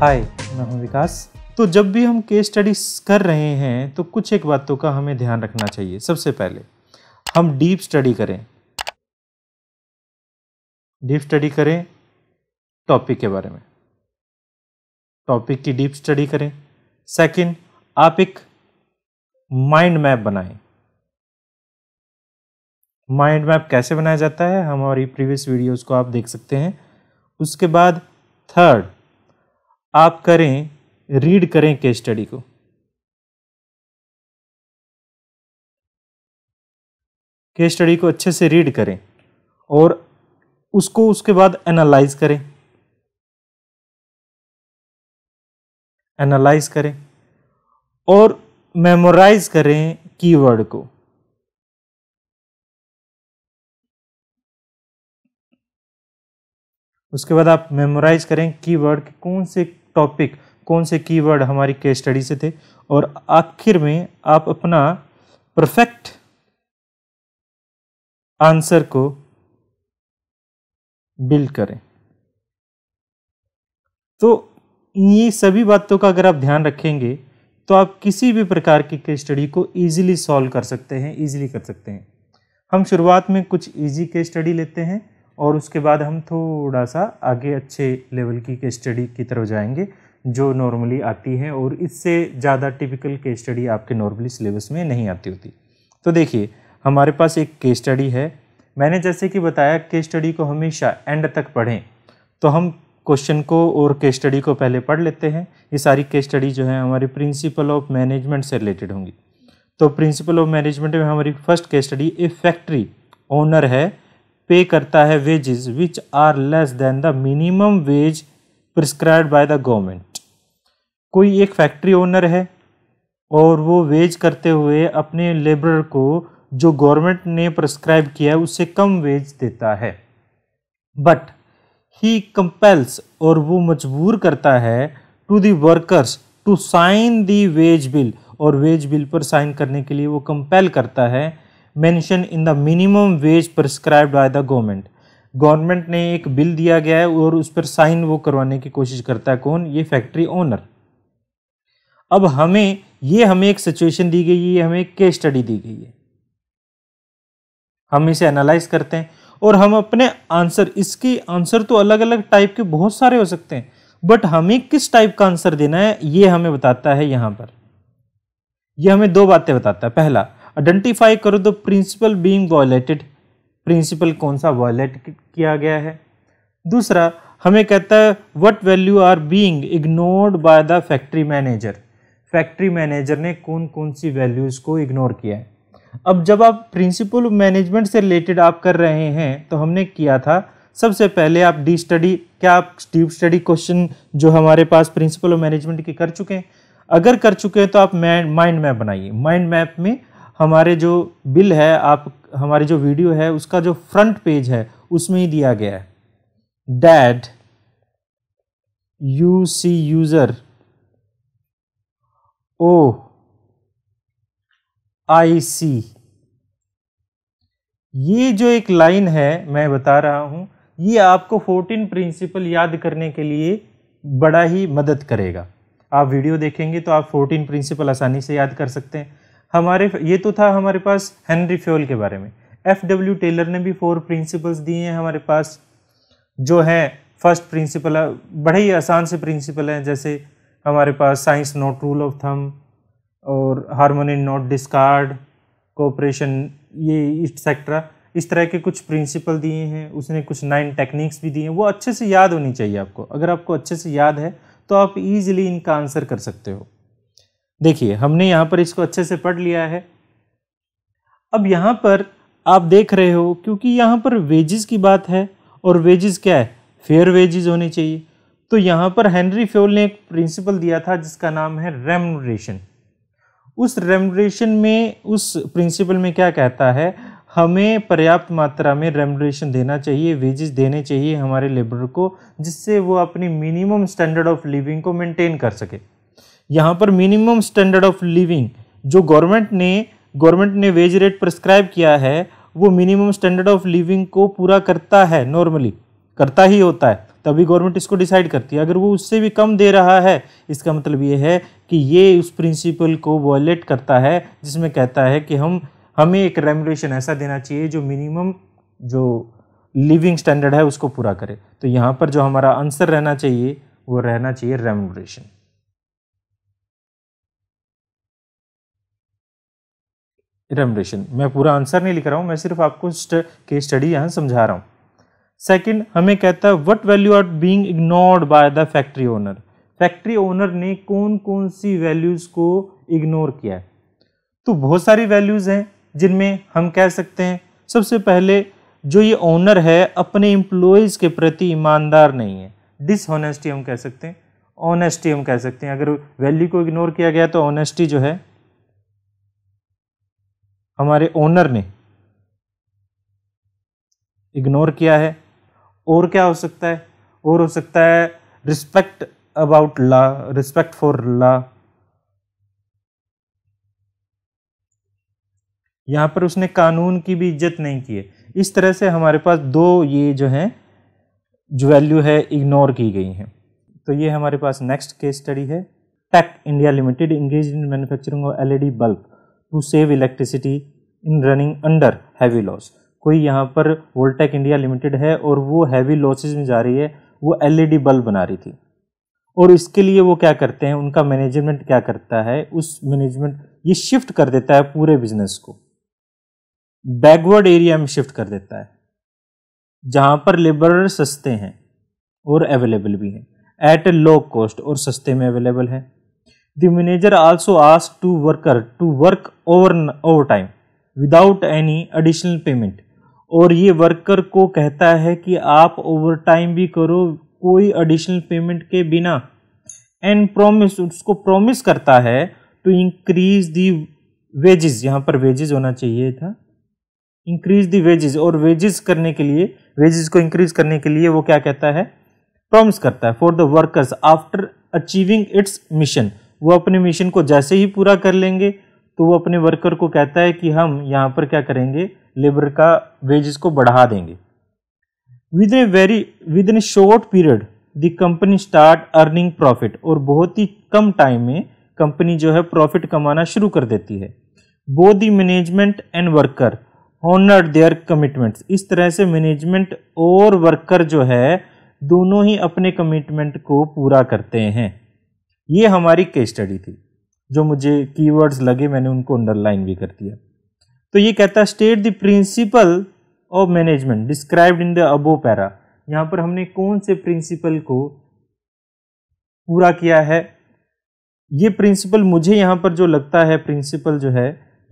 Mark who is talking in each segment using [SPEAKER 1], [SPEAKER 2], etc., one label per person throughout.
[SPEAKER 1] हाय मैं हूं विकास तो जब भी हम केस स्टडीज कर रहे हैं तो कुछ एक बातों का हमें ध्यान रखना चाहिए सबसे पहले हम डीप स्टडी करें डीप स्टडी करें टॉपिक के बारे में टॉपिक की डीप स्टडी करें सेकंड आप एक माइंड मैप बनाएं माइंड मैप कैसे बनाया जाता है हमारी प्रीवियस वीडियोस को आप देख सकते हैं उसके बाद थर्ड आप करें रीड करें केस स्टडी को केस स्टडी को अच्छे से रीड करें और उसको उसके बाद एनालाइज करें एनालाइज करें और मेमोराइज करें कीवर्ड को उसके बाद आप मेमोराइज करें कीवर्ड के कौन से टॉपिक कौन से कीवर्ड हमारी केस स्टडी से थे और आखिर में आप अपना परफेक्ट आंसर को बिल्ड करें तो ये सभी बातों का अगर आप ध्यान रखेंगे तो आप किसी भी प्रकार की केस स्टडी को इजीली सॉल्व कर सकते हैं इजीली कर सकते हैं हम शुरुआत में कुछ इजी केस स्टडी लेते हैं और उसके बाद हम थोड़ा सा आगे अच्छे लेवल की केस स्टडी की तरफ जाएंगे जो नॉर्मली आती हैं और इससे ज़्यादा टिपिकल केस स्टडी आपके नॉर्मली सिलेबस में नहीं आती होती तो देखिए हमारे पास एक केस स्टडी है मैंने जैसे कि बताया केस स्टडी को हमेशा एंड तक पढ़ें तो हम क्वेश्चन को और केस स्टडी को पहले पढ़ लेते हैं ये सारी केस स्टडी जो है हमारी प्रिंसिपल ऑफ मैनेजमेंट से रिलेटेड होंगी तो प्रिंसिपल ऑफ मैनेजमेंट में हमारी first case study a factory owner है पे करता है wages which are less than the minimum wage prescribe by the government कोई एक फैक्ट्री ओनर है और वो वेज करते हुए अपने लेबर को जो गवर्नमेंट ने प्रिस्क्राइब किया है उससे कम वेज देता है बट ही कंपेल्स और वो मजबूर करता है to the workers to sign the wage bill और वेज बिल पर साइन करने के लिए वो कंपेल करता है mention in the minimum wage prescribed by the government government ने एक बिल दिया गया है और उस पर साइन वो करवाने की कोशिश करता है कौन ये फैक्ट्री ओनर अब हमें ये हमें एक सिचुएशन दी गई है हमें एक केस स्टडी दी गई है हम इसे एनालाइज करते हैं और हम अपने आंसर इसके आंसर तो अलग अलग टाइप के बहुत सारे हो सकते हैं बट हमें किस टाइप का आंसर देना है ये हमें बताता है यहां पर यह हमें दो बातें बताता है पहला आइडेंटिफाई करो the principle being violated principle कौन सा वायलेट किया गया है दूसरा हमें कहता है what value are being ignored by the factory manager factory manager ने कौन कौन सी वैल्यूज़ को इग्नोर किया है अब जब आप प्रिंसिपल मैनेजमेंट से रिलेटेड आप कर रहे हैं तो हमने किया था सबसे पहले आप डी स्टडी क्या आप डीप स्टडी क्वेश्चन जो हमारे पास प्रिंसिपल ऑफ मैनेजमेंट के कर चुके हैं अगर कर चुके हैं तो आप माइंड मैप बनाइए माइंड मैप में हमारे जो बिल है आप हमारी जो वीडियो है उसका जो फ्रंट पेज है उसमें ही दिया गया है dad you see user O I C ये जो एक लाइन है मैं बता रहा हूं ये आपको 14 प्रिंसिपल याद करने के लिए बड़ा ही मदद करेगा आप वीडियो देखेंगे तो आप 14 प्रिंसिपल आसानी से याद कर सकते हैं हमारे ये तो था हमारे पास हेनरी फ्योल के बारे में एफ डब्ल्यू टेलर ने भी फोर प्रिंसिपल्स दिए हैं हमारे पास जो है फर्स्ट प्रिंसिपल बड़े ही आसान से प्रिंसिपल हैं जैसे हमारे पास science not rule of thumb और हारमोनी नॉट डिस्कार्ड कोऑपरेशन ये एक्सेट्रा इस तरह के कुछ प्रिंसिपल दिए हैं उसने कुछ नाइन टेक्निक्स भी दिए हैं वो अच्छे से याद होनी चाहिए आपको अगर आपको अच्छे से याद है तो आप इजीली इनका आंसर कर सकते हो देखिए हमने यहाँ पर इसको अच्छे से पढ़ लिया है अब यहाँ पर आप देख रहे हो क्योंकि यहाँ पर वेजेस की बात है और वेजेस क्या है फेयर वेजेस होने चाहिए तो यहाँ पर हेनरी फ्योल ने एक प्रिंसिपल दिया था जिसका नाम है रेमोरेशन उस रेमोरेशन में उस प्रिंसिपल में क्या कहता है हमें पर्याप्त मात्रा में रेमोरेशन देना चाहिए वेजेस देने चाहिए हमारे लेबर को जिससे वो अपनी मिनिमम स्टैंडर्ड ऑफ लिविंग को मेंटेन कर सके यहाँ पर मिनिमम स्टैंडर्ड ऑफ लिविंग जो गवर्नमेंट ने गवर्नमेंट ने वेज रेट प्रिस्क्राइब किया है वो मिनिमम स्टैंडर्ड ऑफ लिविंग को पूरा करता है नॉर्मली करता ही होता है तभी गवर्नमेंट इसको डिसाइड करती है अगर वो उससे भी कम दे रहा है इसका मतलब ये है कि ये उस प्रिंसिपल को वॉयलेट करता है जिसमें कहता है कि हम हमें एक रेमोलेशन ऐसा देना चाहिए जो मिनिमम जो लिविंग स्टैंडर्ड है उसको पूरा करे तो यहाँ पर जो हमारा आंसर रहना चाहिए वो रहना चाहिए रेमोलेशन रेमडेशन मैं पूरा आंसर नहीं लिख रहा हूँ मैं सिर्फ आपको के स्टडी यहाँ समझा रहा हूँ सेकंड हमें कहता है what value are being ignored by the factory owner factory owner ने कौन कौन सी वैल्यूज़ को इग्नोर किया है तो बहुत सारी वैल्यूज़ हैं जिनमें हम कह सकते हैं सबसे पहले जो ये ओनर है अपने एम्प्लॉयज़ के प्रति ईमानदार नहीं है डिसऑनेस्टी हम कह सकते हैं ऑनेस्टी हम कह सकते हैं अगर वैल्यू को इग्नोर किया गया तो ऑनेस्टी जो है हमारे ओनर ने इग्नोर किया है और क्या हो सकता है और हो सकता है respect about law respect for law यहां पर उसने कानून की भी इज्जत नहीं की है इस तरह से हमारे पास दो ये जो हैं जो वैल्यू है इग्नोर की गई हैं तो ये हमारे पास नेक्स्ट केस स्टडी है Tech India Limited engage in manufacturing of LED bulb to save electricity in running under heavy loss कोई यहाँ पर वोल्टेक इंडिया लिमिटेड है और वो हैवी लॉसेज में जा रही है वो डी बल्ब e बना रही थी और इसके लिए वो क्या करते हैं उनका मैनेजमेंट क्या करता है उस मैनेजमेंट ये शिफ्ट कर देता है पूरे बिजनेस को बैकवर्ड एरिया में शिफ्ट कर देता है जहाँ पर लेबर सस्ते हैं और अवेलेबल भी हैं एट ए लो कॉस्ट और सस्ते में अवेलेबल है manager manager also to worker to work over overtime without any additional payment और ये वर्कर को कहता है कि आप ओवर टाइम भी करो कोई एडिशनल पेमेंट के बिना एंड प्रोमिस उसको प्रोमिस करता है टू इंक्रीज दी वेजेस यहाँ पर वेजेस होना चाहिए था इंक्रीज दी वेजेस और वेजेस करने के लिए वेजेस को इंक्रीज करने के लिए वो क्या कहता है प्रोमिस करता है for the workers after achieving its mission वो अपने मिशन को जैसे ही पूरा कर लेंगे तो वो अपने वर्कर को कहता है कि हम यहाँ पर क्या करेंगे लेबर का वेजेस को बढ़ा देंगे with a very within short period the company start earning profit और बहुत ही कम टाइम में कंपनी जो है प्रॉफिट कमाना शुरू कर देती है both the management and worker honour their commitments इस तरह से मैनेजमेंट और वर्कर जो है दोनों ही अपने कमिटमेंट को पूरा करते हैं ये हमारी केस स्टडी थी जो मुझे कीवर्ड्स लगे मैंने उनको अंडरलाइन भी कर दिया तो ये कहता state the principle of management described in the above para यहाँ पर हमने कौन से प्रिंसिपल को पूरा किया है ये प्रिंसिपल मुझे यहाँ पर जो लगता है प्रिंसिपल जो है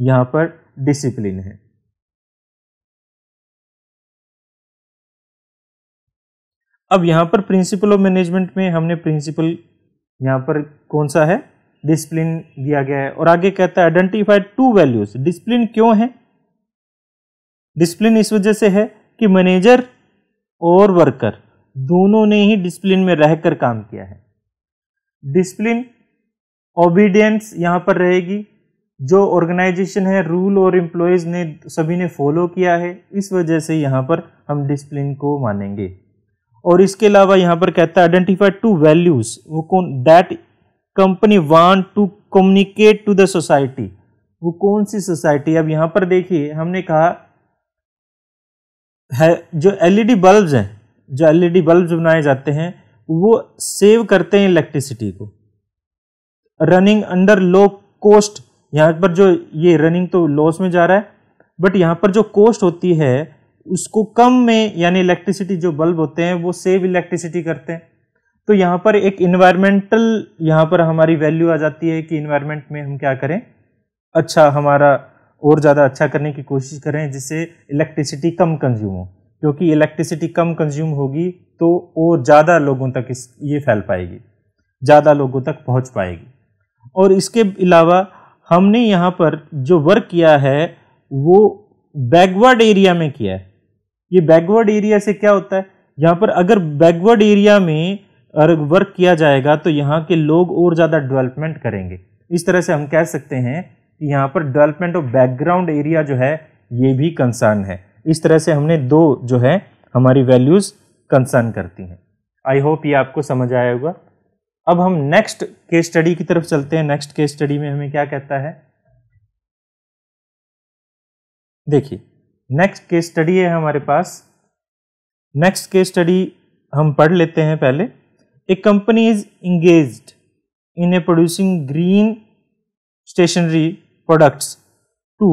[SPEAKER 1] यहाँ पर डिसिप्लिन है अब यहाँ पर प्रिंसिपल ऑफ मैनेजमेंट में हमने प्रिंसिपल यहाँ पर कौन सा है डिसिप्लिन दिया गया है और आगे कहता है आइडेंटिफाइड टू वैल्यूज डिसप्लिन क्यों है डिसप्लिन इस वजह से है कि मैनेजर और वर्कर दोनों ने ही डिसप्लिन में रहकर काम किया है डिसप्लिन ओबीडियंस यहाँ पर रहेगी जो ऑर्गेनाइजेशन है रूल और एम्प्लॉयज़ ने सभी ने फॉलो किया है इस वजह से यहाँ पर हम डिसिप्लिन को मानेंगे और इसके अलावा यहाँ पर कहता है आइडेंटिफाई टू वैल्यूज वो कौन that company want to communicate to the society वो कौन सी सोसाइटी अब यहाँ पर देखिए हमने कहा है जो एलईडी बल्ब्स e हैं जो एलईडी बल्ब्स e बनाए जाते हैं वो सेव करते हैं इलेक्ट्रिसिटी को रनिंग अंडर लो कॉस्ट यहाँ पर जो ये रनिंग तो लॉस में जा रहा है बट यहाँ पर जो कॉस्ट होती है उसको कम में यानी इलेक्ट्रिसिटी जो बल्ब होते हैं वो सेव इलेक्ट्रिसिटी करते हैं तो यहाँ पर एक इन्वायरमेंटल यहाँ पर हमारी वैल्यू आ जाती है कि इन्वायरमेंट में हम क्या करें अच्छा हमारा और ज़्यादा अच्छा करने की कोशिश करें जिससे इलेक्ट्रिसिटी कम कंज्यूम हो क्योंकि इलेक्ट्रिसिटी कम कंज्यूम होगी तो और ज़्यादा लोगों तक इस ये फैल पाएगी ज़्यादा लोगों तक पहुँच पाएगी और इसके अलावा हमने यहाँ पर जो वर्क किया है वो बैकवर्ड एरिया में किया है ये बैकवर्ड एरिया से क्या होता है यहाँ पर अगर बैकवर्ड एरिया में वर्क किया जाएगा तो यहाँ के लोग और ज़्यादा डेवलपमेंट करेंगे इस तरह से हम कह सकते हैं कि यहाँ पर डेवलपमेंट ऑफ बैकग्राउंड एरिया जो है ये भी कंसर्न है इस तरह से हमने दो जो है हमारी वैल्यूज़ कंसर्न करती हैं आई होप ये आपको समझ आया होगा अब हम नेक्स्ट केस स्टडी की तरफ चलते हैं नेक्स्ट केस स्टडी में हमें क्या कहता है देखिए नेक्स्ट केस स्टडी है हमारे पास नेक्स्ट केस स्टडी हम पढ़ लेते हैं पहले a company is engage in a producing green stationery products to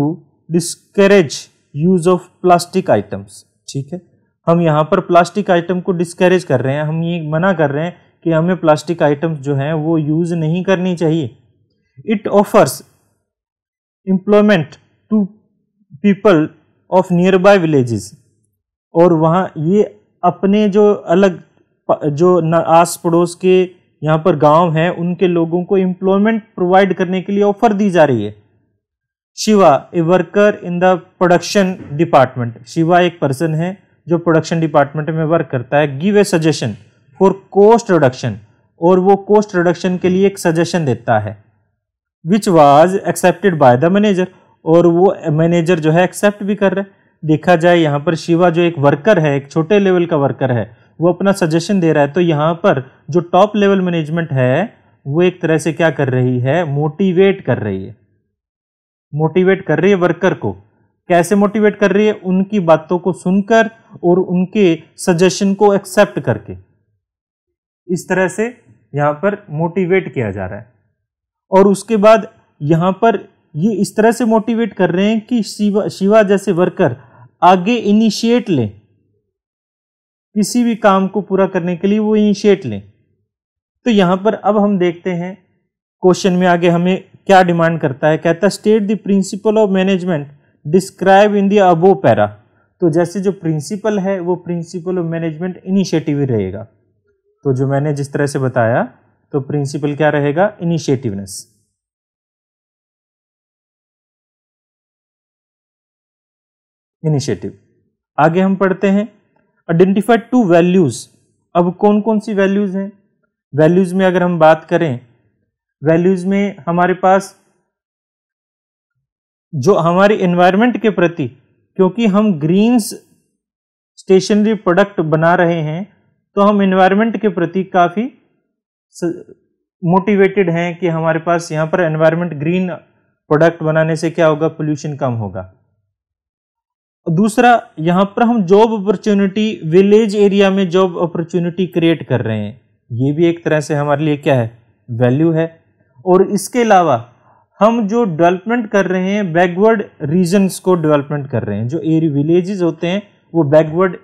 [SPEAKER 1] discourage use of plastic items ठीक है हम यहाँ पर प्लास्टिक आइटम को डिस्करेज कर रहे हैं हम ये मना कर रहे हैं कि हमें प्लास्टिक आइटम्स जो हैं वो यूज़ नहीं करनी चाहिए it offers employment to people of nearby villages और वहाँ ये अपने जो अलग जो आस पड़ोस के यहाँ पर गांव हैं उनके लोगों को एम्प्लॉयमेंट प्रोवाइड करने के लिए ऑफर दी जा रही है Shiva a worker in the production department Shiva एक पर्सन है जो प्रोडक्शन डिपार्टमेंट में वर्क करता है give a suggestion for cost reduction और वो कोस्ट रिडक्शन के लिए एक सजेशन देता है which was accepted by the manager और वो मैनेजर जो है एक्सेप्ट भी कर रहे देखा जाए यहाँ पर शिवा जो एक वर्कर है एक छोटे लेवल का वर्कर है वो अपना सजेशन दे रहा है तो यहाँ पर जो टॉप लेवल मैनेजमेंट है वो एक तरह से क्या कर रही है मोटिवेट कर रही है मोटिवेट कर रही है वर्कर को कैसे मोटिवेट कर रही है उनकी बातों को सुनकर और उनके सजेशन को एक्सेप्ट करके इस तरह से यहाँ पर मोटिवेट किया जा रहा है और उसके बाद यहाँ पर ये इस तरह से मोटिवेट कर रहे हैं कि शिवा शिवा जैसे वर्कर आगे इनिशिएट लें किसी भी काम को पूरा करने के लिए वो इनिशिएट लें तो यहाँ पर अब हम देखते हैं क्वेश्चन में आगे हमें क्या डिमांड करता है कहता है state the principle of management describe in the above para तो जैसे जो प्रिंसिपल है वो प्रिंसिपल ऑफ मैनेजमेंट इनिशिएटिव ही रहेगा तो जो मैंने जिस तरह से बताया तो प्रिंसिपल क्या रहेगा इनिशिएटिवनेस इनिशिएटिव आगे हम पढ़ते हैं आइडेंटिफाइड टू वैल्यूज अब कौन कौन सी वैल्यूज हैं वैल्यूज में अगर हम बात करें वैल्यूज में हमारे पास जो हमारे एनवायरमेंट के प्रति क्योंकि हम ग्रीन्स स्टेशनरी प्रोडक्ट बना रहे हैं तो हम एनवायरमेंट के प्रति काफ़ी मोटिवेटेड हैं कि हमारे पास यहाँ पर एनवायरमेंट ग्रीन प्रोडक्ट बनाने से क्या होगा पोल्यूशन कम होगा दूसरा यहाँ पर हम जॉब अपॉर्चुनिटी विलेज एरिया में जॉब अपॉर्चुनिटी क्रिएट कर रहे हैं ये भी एक तरह से हमारे लिए क्या है वैल्यू है और इसके अलावा हम जो डेवलपमेंट कर रहे हैं बैकवर्ड रीजन्स को डेवलपमेंट कर रहे हैं जो एरिया विलेजेस होते हैं वो बैकवर्ड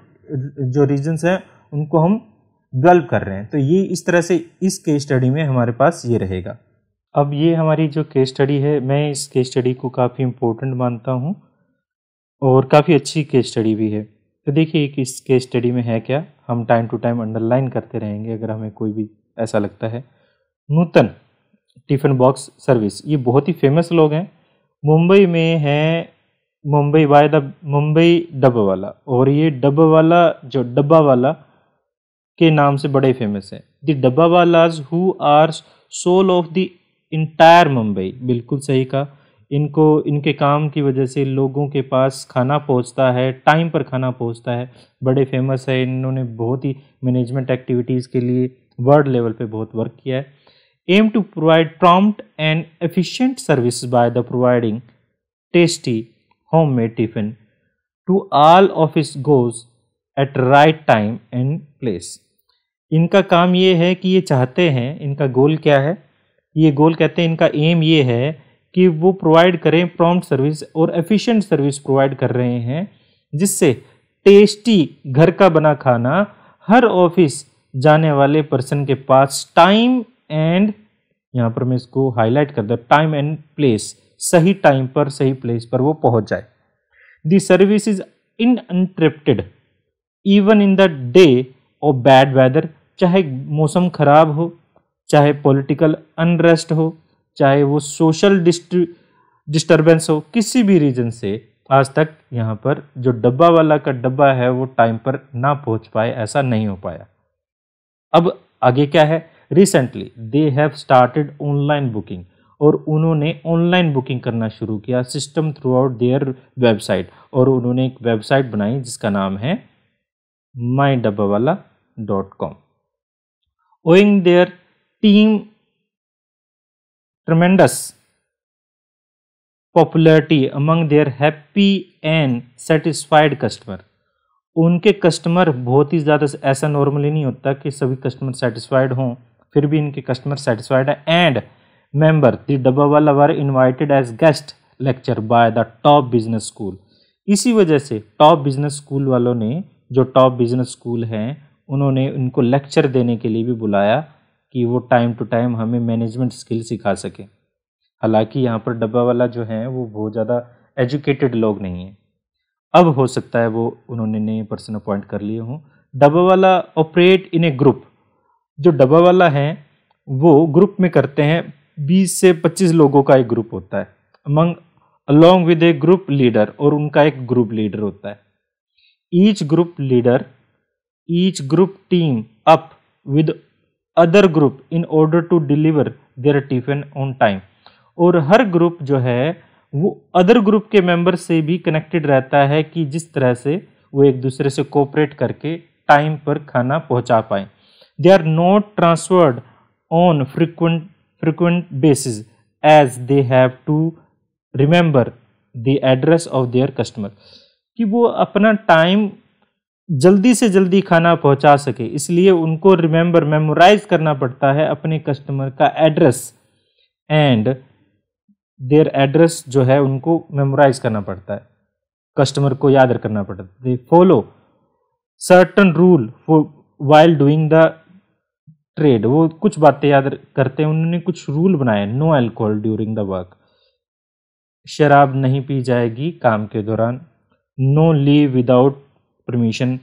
[SPEAKER 1] जो रीजन्स हैं उनको हम डेवलप कर रहे हैं तो ये इस तरह से इस केस स्टडी में हमारे पास ये रहेगा अब ये हमारी जो केस स्टडी है मैं इस केस स्टडी को काफ़ी इम्पोर्टेंट मानता हूँ और काफ़ी अच्छी केस स्टडी भी है तो देखिए एक इस केस स्टडी में है क्या हम टाइम टू टाइम अंडरलाइन करते रहेंगे अगर हमें कोई भी ऐसा लगता है नूतन टिफ़िन बॉक्स सर्विस ये बहुत ही फेमस लोग हैं मुंबई में हैं मुंबई बाय द मुंबई डब्बा वाला और ये डब्बा वाला जो डब्बा वाला के नाम से बड़े फेमस हैं the dabbawalas who are soul of the entire Mumbai बिल्कुल सही कहा इनको इनके काम की वजह से लोगों के पास खाना पहुंचता है टाइम पर खाना पहुंचता है बड़े फेमस है इन्होंने बहुत ही मैनेजमेंट एक्टिविटीज़ के लिए वर्ल्ड लेवल पे बहुत वर्क किया है aim to provide prompt and efficient service by the providing tasty homemade tiffin to all office goers at right time and place इनका काम ये है कि ये चाहते हैं इनका गोल क्या है ये गोल कहते हैं इनका एम ये है कि वो प्रोवाइड करें प्रॉम्प्ट सर्विस और एफिशिएंट सर्विस प्रोवाइड कर रहे हैं जिससे टेस्टी घर का बना खाना हर ऑफिस जाने वाले पर्सन के पास टाइम एंड यहाँ पर मैं इसको हाईलाइट कर दूँ टाइम एंड प्लेस सही टाइम पर सही प्लेस पर वो पहुँच जाए the service is in uninterrupted even in the day और बैड वेदर चाहे मौसम खराब हो चाहे पॉलिटिकल अनरेस्ट हो चाहे वो सोशल डिस्टर्बेंस हो किसी भी रीजन से आज तक यहाँ पर जो डब्बा वाला का डब्बा है वो टाइम पर ना पहुँच पाए ऐसा नहीं हो पाया अब आगे क्या है recently they have started online booking और उन्होंने ऑनलाइन बुकिंग करना शुरू किया system throughout their website और उन्होंने एक वेबसाइट बनाई जिसका नाम है my dabbawala dot com owing their team tremendous popularity among their happy and satisfied customer उनके कस्टमर बहुत ही ज़्यादा ऐसा नॉर्मली नहीं होता कि सभी कस्टमर सेटिस्फाइड हों फिर भी इनके कस्टमर सेटिस्फाइड हैं and member the wala were invited as guest lecture by the top business school इसी वजह से टॉप बिजनेस स्कूल वालों ने जो टॉप बिजनेस स्कूल हैं उन्होंने उनको लेक्चर देने के लिए भी बुलाया कि वो टाइम टू टाइम हमें मैनेजमेंट स्किल सिखा सके हालांकि यहाँ पर डब्बा वाला जो है वो बहुत ज़्यादा एजुकेटेड लोग नहीं है अब हो सकता है वो उन्होंने नए पर्सन अपॉइंट कर लिए हों डब्बा वाला ऑपरेट इन ए ग्रुप जो डब्बा वाला है वो ग्रुप में करते हैं 20 से 25 लोगों का एक ग्रुप होता है among along with a group leader और उनका एक ग्रुप लीडर होता है each group leader each group team up with other group in order to deliver their tiffin on time और हर ग्रुप जो है वो अदर ग्रुप के मेंबर से भी कनेक्टेड रहता है कि जिस तरह से वो एक दूसरे से कोऑपरेट करके टाइम पर खाना पहुंचा पाए they are not transferred on frequent frequent basis as they have to remember the address of their customer कि वो अपना टाइम जल्दी से जल्दी खाना पहुंचा सके इसलिए उनको रिमेंबर मेमोराइज करना पड़ता है अपने कस्टमर का एड्रेस एंड देयर एड्रेस जो है उनको मेमोराइज करना पड़ता है कस्टमर को याद रखना पड़ता है they follow certain rule for while doing the trade वो कुछ बातें याद करते हैं उन्होंने कुछ रूल बनाए no alcohol during the work शराब नहीं पी जाएगी काम के दौरान नो लीव विदाउट परमिशन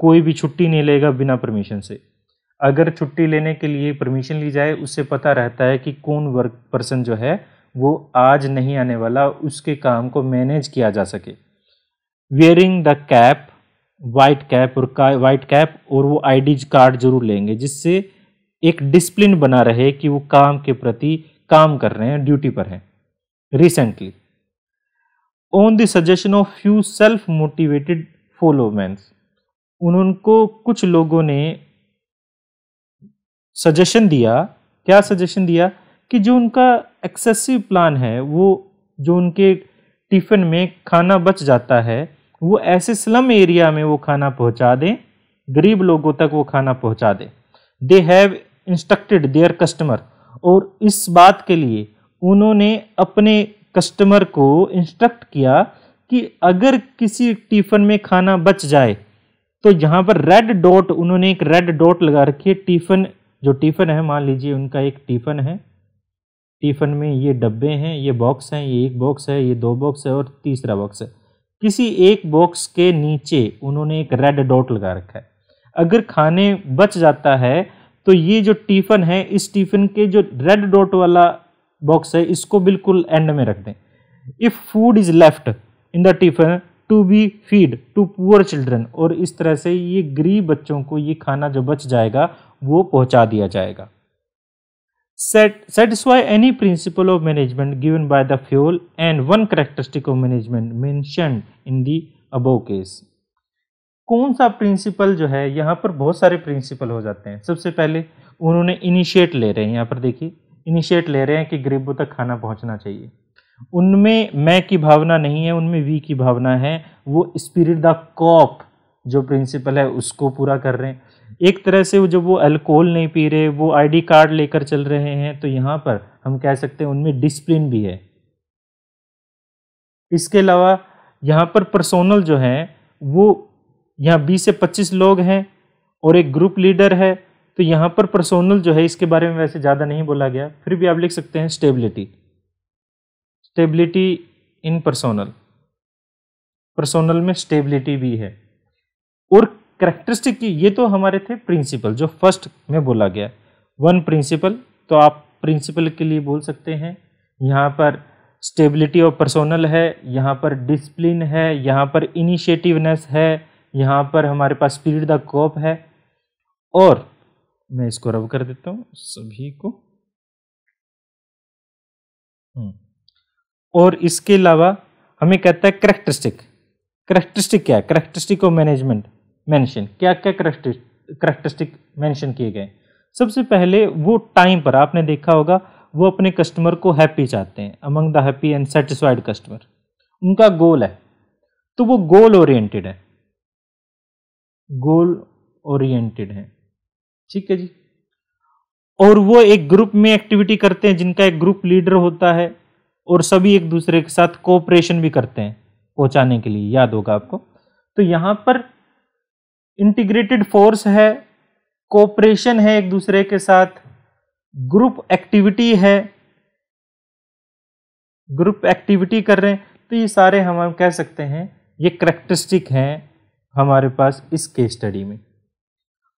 [SPEAKER 1] कोई भी छुट्टी नहीं लेगा बिना परमिशन से अगर छुट्टी लेने के लिए परमिशन ली जाए उससे पता रहता है कि कौन वर्क पर्सन जो है वो आज नहीं आने वाला उसके काम को मैनेज किया जा सके wearing the cap white cap और वाइट कैप और वो आईडी कार्ड जरूर लेंगे जिससे एक डिसिप्लिन बना रहे कि वो काम के प्रति काम कर रहे हैं ड्यूटी पर हैं recently on the suggestion of few self motivated फोलोमैन्स उनको कुछ लोगों ने सजेशन दिया क्या सजेशन दिया कि जो उनका एक्सेसिव प्लान है वो जो उनके टिफ़िन में खाना बच जाता है वो ऐसे स्लम एरिया में वो खाना पहुंचा दें गरीब लोगों तक वो खाना पहुंचा दें they have instructed their customer और इस बात के लिए उन्होंने अपने कस्टमर को इंस्ट्रक्ट किया कि अगर किसी टिफ़न में खाना बच जाए तो यहाँ पर रेड डॉट उन्होंने एक रेड डॉट लगा रखी है टिफ़न जो टिफ़न है मान लीजिए उनका एक टिफ़न है टिफ़न में ये डब्बे हैं ये बॉक्स हैं ये एक बॉक्स है ये दो बॉक्स है और तीसरा बॉक्स है किसी एक बॉक्स के नीचे उन्होंने एक रेड डॉट लगा रखा है अगर खाने बच जाता है तो ये जो टिफ़न है इस टिफ़न के जो रेड डॉट वाला बॉक्स है इसको बिल्कुल एंड में रख दें if food is left in the tiffin to be feed to poor children और इस तरह से ये गरीब बच्चों को ये खाना जो बच जाएगा वो पहुंचा दिया जाएगा set satisfy any principle of management given by the Fayol and one characteristic of management mention in the above case कौन सा प्रिंसिपल जो है यहाँ पर बहुत सारे प्रिंसिपल हो जाते हैं सबसे पहले उन्होंने इनिशिएट ले रहे हैं यहाँ पर देखिए इनिशिएट ले रहे हैं कि गरीबों तक खाना पहुँचना चाहिए उनमें मैं की भावना नहीं है उनमें वी की भावना है वो स्पिरिट द कॉप जो प्रिंसिपल है उसको पूरा कर रहे हैं एक तरह से वो जब वो अल्कोहल नहीं पी रहे वो आईडी कार्ड लेकर चल रहे हैं तो यहाँ पर हम कह सकते हैं उनमें डिसिप्लिन भी है इसके अलावा यहाँ पर पर्सोनल जो हैं वो यहाँ बीस से पच्चीस लोग हैं और एक ग्रुप लीडर है तो यहाँ पर पर्सोनल जो है इसके बारे में वैसे ज़्यादा नहीं बोला गया फिर भी आप लिख सकते हैं stability stability in personnel personnel में स्टेबिलिटी भी है और करेक्टरिस्टिक की ये तो हमारे थे प्रिंसिपल जो फर्स्ट में बोला गया वन प्रिंसिपल तो आप प्रिंसिपल के लिए बोल सकते हैं यहाँ पर स्टेबिलिटी ऑफ पर्सोनल है यहाँ पर डिसप्लिन है यहाँ पर इनिशिएटिवनेस है यहाँ पर हमारे पास स्पीड द कोप है और मैं इसको रब कर देता हूँ सभी को हम्म। और इसके अलावा हमें कहता है करेक्टरिस्टिक करेक्टरिस्टिक क्या है करेक्टरिस्टिक ऑफ मैनेजमेंट मैंशन क्या क्या करेक्टरिस्टिक मैंशन किए गए सबसे पहले वो टाइम पर आपने देखा होगा वो अपने कस्टमर को हैप्पी चाहते हैं among the happy and satisfied customer उनका गोल है तो वो गोल ओरिएंटेड है गोल ओरिएंटेड है ठीक है जी और वो एक ग्रुप में एक्टिविटी करते हैं जिनका एक ग्रुप लीडर होता है और सभी एक दूसरे के साथ कोऑपरेशन भी करते हैं पहुंचाने के लिए याद होगा आपको तो यहाँ पर इंटीग्रेटेड फोर्स है कोऑपरेशन है एक दूसरे के साथ ग्रुप एक्टिविटी है ग्रुप एक्टिविटी कर रहे हैं तो ये सारे हम कह सकते हैं ये करेक्टरिस्टिक हैं हमारे पास इस केस स्टडी में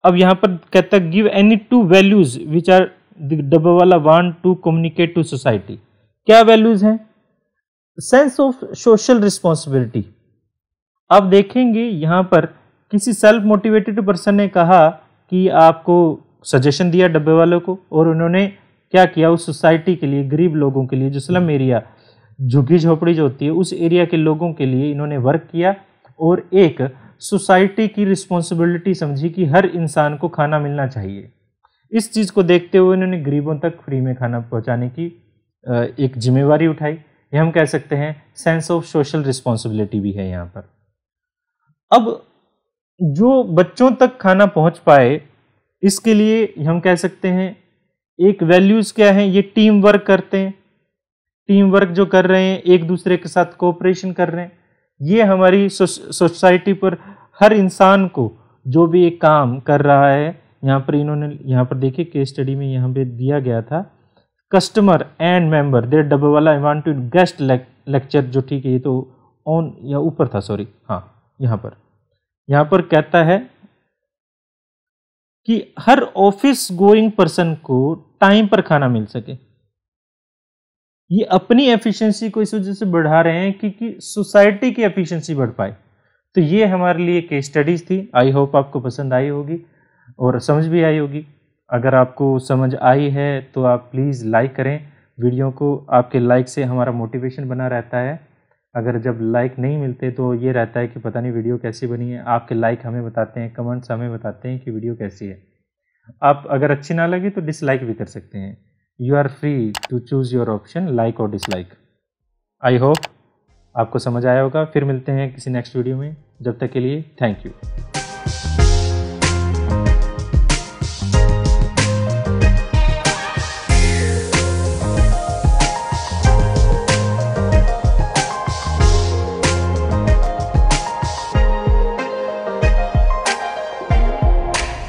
[SPEAKER 1] अब यहाँ पर कहता है give any two values which are dabbawala want to communicate to society क्या वैल्यूज हैं सेंस ऑफ सोशल रिस्पॉन्सिबिलिटी अब देखेंगे यहाँ पर किसी सेल्फ मोटिवेटेड पर्सन ने कहा कि आपको सजेशन दिया डब्बे वालों को और उन्होंने क्या किया उस सोसाइटी के लिए गरीब लोगों के लिए जो स्लम एरिया झुग्गी झोपड़ी जो होती है उस एरिया के लोगों के लिए इन्होंने वर्क किया और एक सोसाइटी की रिस्पॉन्सिबिलिटी समझी कि हर इंसान को खाना मिलना चाहिए इस चीज़ को देखते हुए इन्होंने गरीबों तक फ्री में खाना पहुँचाने की एक जिम्मेवारी उठाई ये हम कह सकते हैं सेंस ऑफ सोशल रिस्पॉन्सिबिलिटी भी है यहाँ पर अब जो बच्चों तक खाना पहुँच पाए इसके लिए हम कह सकते हैं एक वैल्यूज़ क्या है ये टीम वर्क करते हैं टीम वर्क जो कर रहे हैं एक दूसरे के साथ कोऑपरेशन कर रहे हैं ये हमारी सोसाइटी पर हर इंसान को जो भी एक काम कर रहा है यहाँ पर इन्होंने यहाँ पर देखिए केस स्टडी में यहाँ पे दिया गया था कस्टमर एंड मेंबर देर डब्बे वाला I want to guest lecture जो ठीक है ये तो ऑन या ऊपर था सॉरी हाँ यहाँ पर यहाँ पर कहता है कि हर ऑफिस गोइंग पर्सन को टाइम पर खाना मिल सके ये अपनी एफिशिएंसी को इस वजह से बढ़ा रहे हैं क्योंकि सोसाइटी की एफिशिएंसी बढ़ पाए तो ये हमारे लिए केस स्टडीज थी आई होप आपको पसंद आई होगी और समझ भी आई होगी अगर आपको समझ आई है तो आप प्लीज़ लाइक करें वीडियो को आपके लाइक से हमारा मोटिवेशन बना रहता है अगर जब लाइक नहीं मिलते तो ये रहता है कि पता नहीं वीडियो कैसी बनी है आपके लाइक हमें बताते हैं कमेंट्स हमें बताते हैं कि वीडियो कैसी है आप अगर अच्छी ना लगी तो डिसलाइक भी कर सकते हैं you are free to choose your option like और डिसलाइक आई होप आपको समझ आया होगा फिर मिलते हैं किसी नेक्स्ट वीडियो में जब तक के लिए थैंक यू